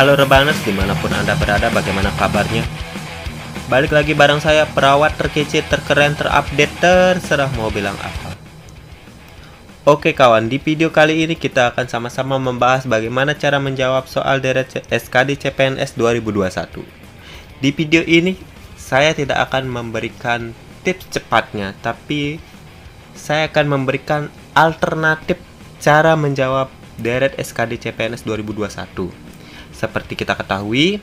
Halo Rebanes, dimanapun Anda berada bagaimana kabarnya? Balik lagi bareng saya perawat terkece, terkeren, terupdate, terserah mau bilang apa Oke kawan, di video kali ini kita akan sama-sama membahas bagaimana cara menjawab soal deret SKD CPNS 2021 Di video ini saya tidak akan memberikan tips cepatnya Tapi saya akan memberikan alternatif cara menjawab deret SKD CPNS 2021 seperti kita ketahui,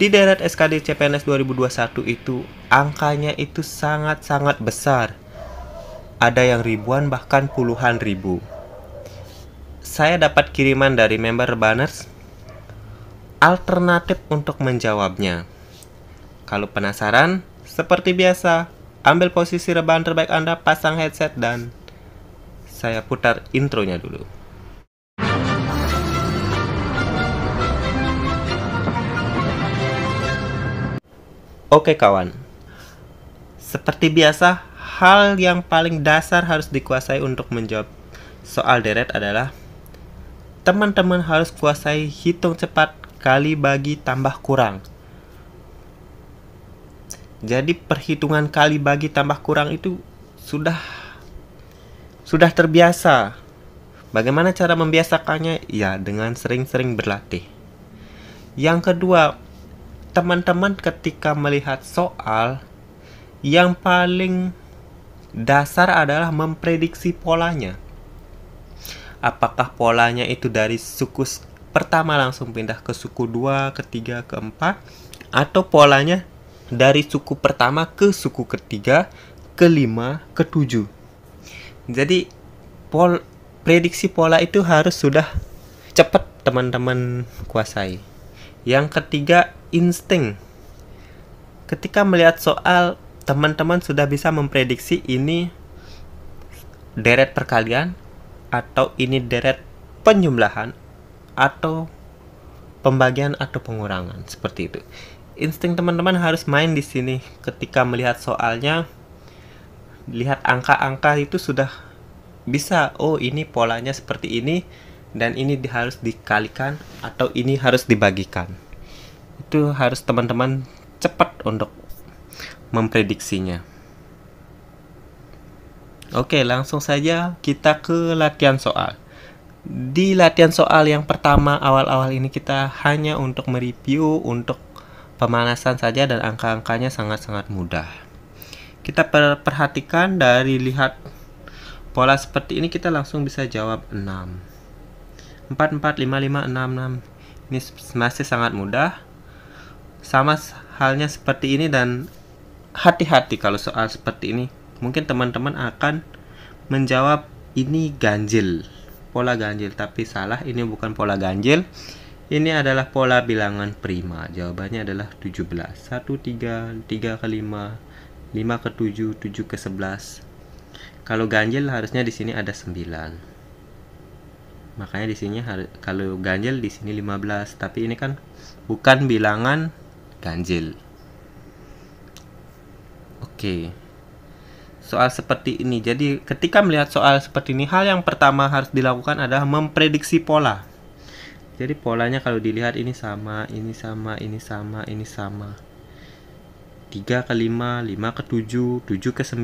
di deret SKD CPNS 2021 itu angkanya itu sangat-sangat besar. Ada yang ribuan bahkan puluhan ribu. Saya dapat kiriman dari member Banners alternatif untuk menjawabnya. Kalau penasaran, seperti biasa, ambil posisi rebahan terbaik Anda, pasang headset dan saya putar intronya dulu. Oke kawan, seperti biasa hal yang paling dasar harus dikuasai untuk menjawab soal deret adalah teman-teman harus kuasai hitung cepat kali bagi tambah kurang. Jadi perhitungan kali bagi tambah kurang itu sudah sudah terbiasa. Bagaimana cara membiasakannya? Ya, dengan sering-sering berlatih. Yang kedua, teman-teman ketika melihat soal yang paling dasar adalah memprediksi polanya. Apakah polanya itu dari suku pertama langsung pindah ke suku 2, ketiga, keempat atau polanya dari suku pertama ke suku ketiga, kelima, ketujuh. Jadi pol prediksi pola itu harus sudah cepat teman-teman kuasai. Yang ketiga, insting. Ketika melihat soal, teman-teman sudah bisa memprediksi ini deret perkalian atau ini deret penjumlahan atau pembagian atau pengurangan seperti itu. Insting teman-teman harus main di sini ketika melihat soalnya lihat angka-angka itu sudah bisa oh ini polanya seperti ini dan ini harus dikalikan atau ini harus dibagikan itu harus teman-teman cepat untuk memprediksinya Oke langsung saja kita ke latihan soal di latihan soal yang pertama awal-awal ini kita hanya untuk mereview untuk pemanasan saja dan angka-angkanya sangat-sangat mudah kita perhatikan dari lihat pola seperti ini kita langsung bisa jawab 6 445566 ini masih sangat mudah sama halnya seperti ini dan hati-hati kalau soal seperti ini mungkin teman-teman akan menjawab ini ganjil pola ganjil tapi salah ini bukan pola ganjil ini adalah pola bilangan prima jawabannya adalah 17 1 3 3 ke 5 5 ke 7 7 ke 11 kalau ganjil harusnya di sini ada 9 makanya di sini kalau ganjil di sini 15 tapi ini kan bukan bilangan ganjil oke soal seperti ini jadi ketika melihat soal seperti ini hal yang pertama harus dilakukan adalah memprediksi pola jadi polanya kalau dilihat ini sama ini sama ini sama ini sama 3 ke 5 5 ke 7 7 ke 9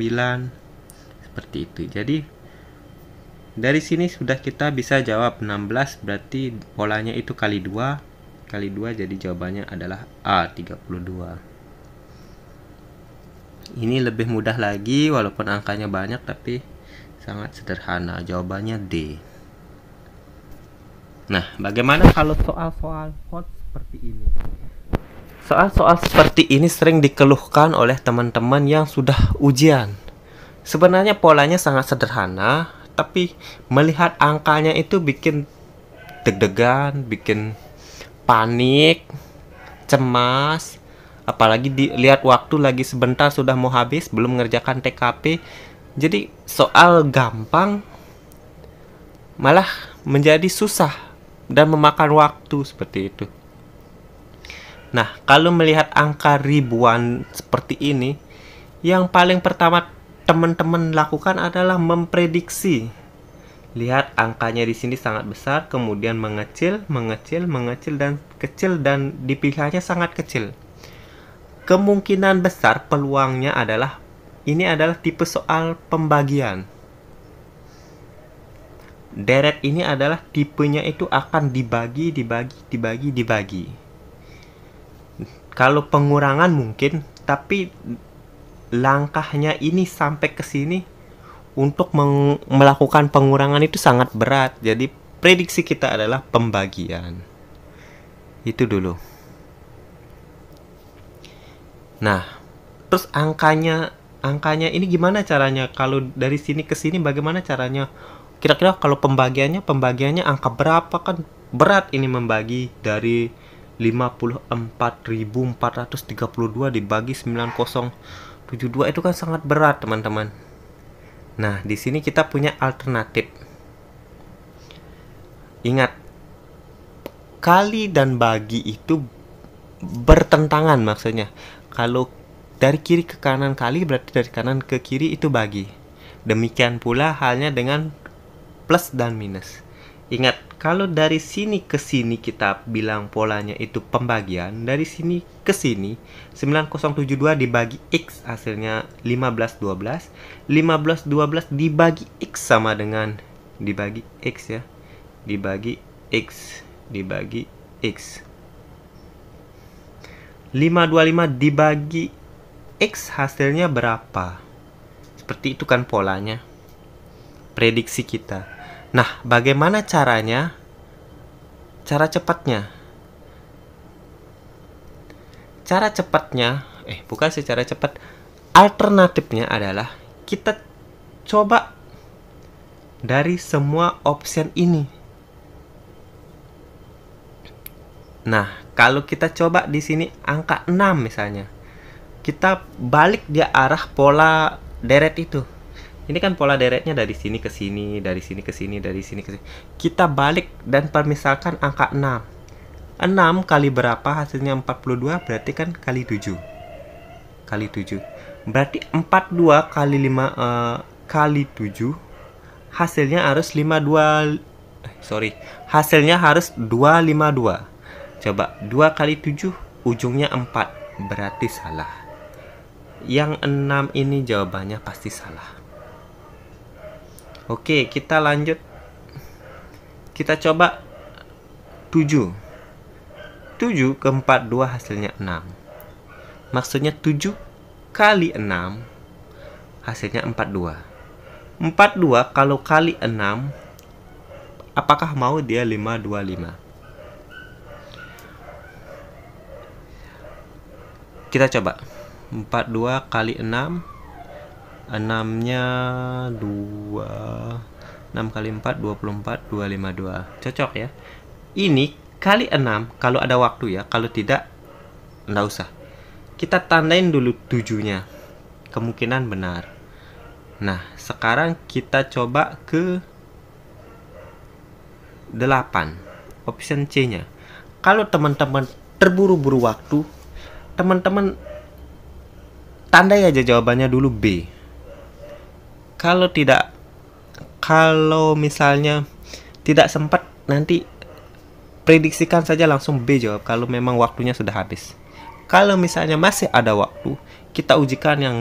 seperti itu jadi dari sini sudah kita bisa jawab 16 berarti polanya itu kali 2 kali 2 jadi jawabannya adalah A 32. Ini lebih mudah lagi walaupun angkanya banyak tapi sangat sederhana jawabannya D. Nah, bagaimana kalau soal-soal hot seperti ini? Soal-soal seperti ini sering dikeluhkan oleh teman-teman yang sudah ujian. Sebenarnya polanya sangat sederhana, tapi melihat angkanya itu bikin deg-degan, bikin panik, cemas, apalagi dilihat waktu lagi sebentar sudah mau habis belum mengerjakan TKP. Jadi soal gampang malah menjadi susah dan memakan waktu seperti itu. Nah, kalau melihat angka ribuan seperti ini, yang paling pertama teman-teman lakukan adalah memprediksi. Lihat angkanya di sini sangat besar, kemudian mengecil, mengecil, mengecil dan kecil dan dipilihnya sangat kecil. Kemungkinan besar peluangnya adalah ini adalah tipe soal pembagian. Deret ini adalah tipenya itu akan dibagi, dibagi, dibagi, dibagi. Kalau pengurangan mungkin, tapi langkahnya ini sampai ke sini untuk melakukan pengurangan itu sangat berat. Jadi prediksi kita adalah pembagian. Itu dulu. Nah, terus angkanya angkanya ini gimana caranya kalau dari sini ke sini bagaimana caranya? Kira-kira kalau pembagiannya pembagiannya angka berapa kan berat ini membagi dari 54.432 dibagi 90 72 itu kan sangat berat, teman-teman. Nah, di sini kita punya alternatif. Ingat, kali dan bagi itu bertentangan maksudnya. Kalau dari kiri ke kanan kali berarti dari kanan ke kiri itu bagi. Demikian pula halnya dengan plus dan minus. Ingat, kalau dari sini ke sini kita bilang polanya itu pembagian, dari sini ke sini 9072 dibagi x hasilnya 1512. 1512 dibagi x sama dengan dibagi x ya. Dibagi x dibagi x. 525 dibagi x hasilnya berapa? Seperti itu kan polanya. Prediksi kita. Nah, bagaimana caranya? Cara cepatnya. Cara cepatnya, eh bukan secara cepat. Alternatifnya adalah kita coba dari semua opsi ini. Nah, kalau kita coba di sini angka 6 misalnya. Kita balik dia arah pola deret itu ini kan pola deretnya dari sini ke sini, dari sini ke sini, dari sini ke sini. Kita balik dan permisalkan angka 6. 6 kali berapa hasilnya 42 berarti kan kali 7. Kali 7. Berarti 42 kali 5 uh, eh, kali 7 hasilnya harus 52 eh, sorry, hasilnya harus 252. Coba 2 kali 7 ujungnya 4 berarti salah. Yang 6 ini jawabannya pasti salah. Oke, kita lanjut. Kita coba 7. 7 ke 4 2 hasilnya 6. Maksudnya 7 kali 6 hasilnya 42. 42 kalau kali 6 apakah mau dia 525? Kita coba. 42 kali 6 6 nya 2 6 kali 4 24 252 cocok ya ini kali 6 kalau ada waktu ya kalau tidak enggak usah kita tandain dulu tujuhnya kemungkinan benar nah sekarang kita coba ke 8 option C nya kalau teman-teman terburu-buru waktu teman-teman tandai aja jawabannya dulu B kalau tidak kalau misalnya tidak sempat nanti prediksikan saja langsung B jawab kalau memang waktunya sudah habis. Kalau misalnya masih ada waktu, kita ujikan yang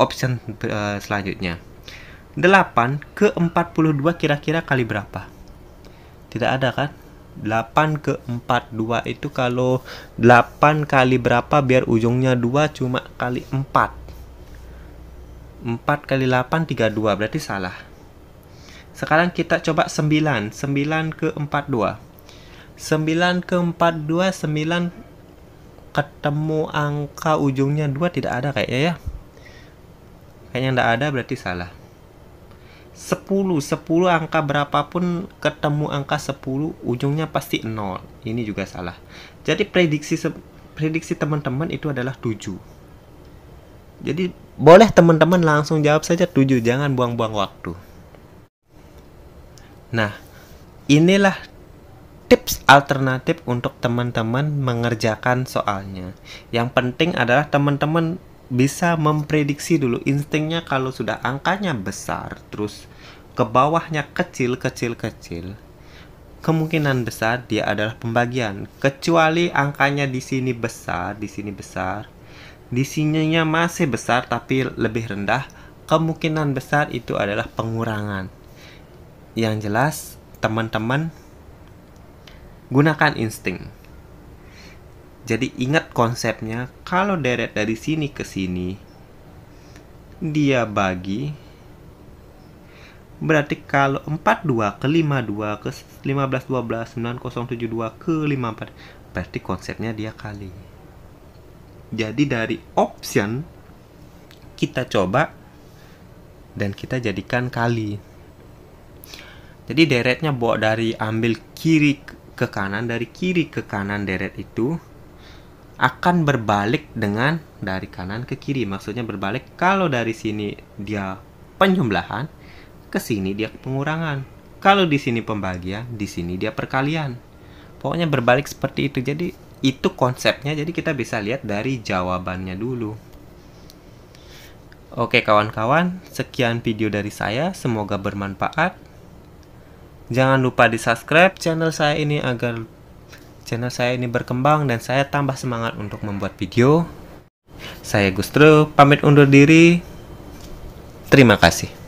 option uh, selanjutnya. 8 ke 42 kira-kira kali berapa? Tidak ada kan? 8 ke 42 itu kalau 8 kali berapa biar ujungnya 2 cuma kali 4 4 kali 8 32 berarti salah. Sekarang kita coba 9, 9 ke 42. 9 ke 42 9 ketemu angka ujungnya 2 tidak ada kayaknya ya. Kayaknya tidak ada berarti salah. 10, 10 angka berapapun ketemu angka 10 ujungnya pasti 0. Ini juga salah. Jadi prediksi prediksi teman-teman itu adalah 7. Jadi boleh teman-teman langsung jawab saja 7, jangan buang-buang waktu. Nah, inilah tips alternatif untuk teman-teman mengerjakan soalnya. Yang penting adalah teman-teman bisa memprediksi dulu instingnya kalau sudah angkanya besar, terus ke bawahnya kecil, kecil, kecil. Kemungkinan besar dia adalah pembagian, kecuali angkanya di sini besar, di sini besar, disinya masih besar tapi lebih rendah, kemungkinan besar itu adalah pengurangan. Yang jelas, teman-teman gunakan insting. Jadi ingat konsepnya, kalau deret dari sini ke sini dia bagi berarti kalau 42 ke 52 ke 15 12 9072 ke 54 berarti konsepnya dia kali. Jadi dari option kita coba dan kita jadikan kali. Jadi deretnya bawa dari ambil kiri ke kanan dari kiri ke kanan deret itu akan berbalik dengan dari kanan ke kiri. Maksudnya berbalik kalau dari sini dia penjumlahan, ke sini dia pengurangan. Kalau di sini pembagian, di sini dia perkalian. Pokoknya berbalik seperti itu. Jadi itu konsepnya jadi kita bisa lihat dari jawabannya dulu Oke kawan-kawan, sekian video dari saya, semoga bermanfaat. Jangan lupa di subscribe channel saya ini agar channel saya ini berkembang dan saya tambah semangat untuk membuat video. Saya Gustro, pamit undur diri. Terima kasih.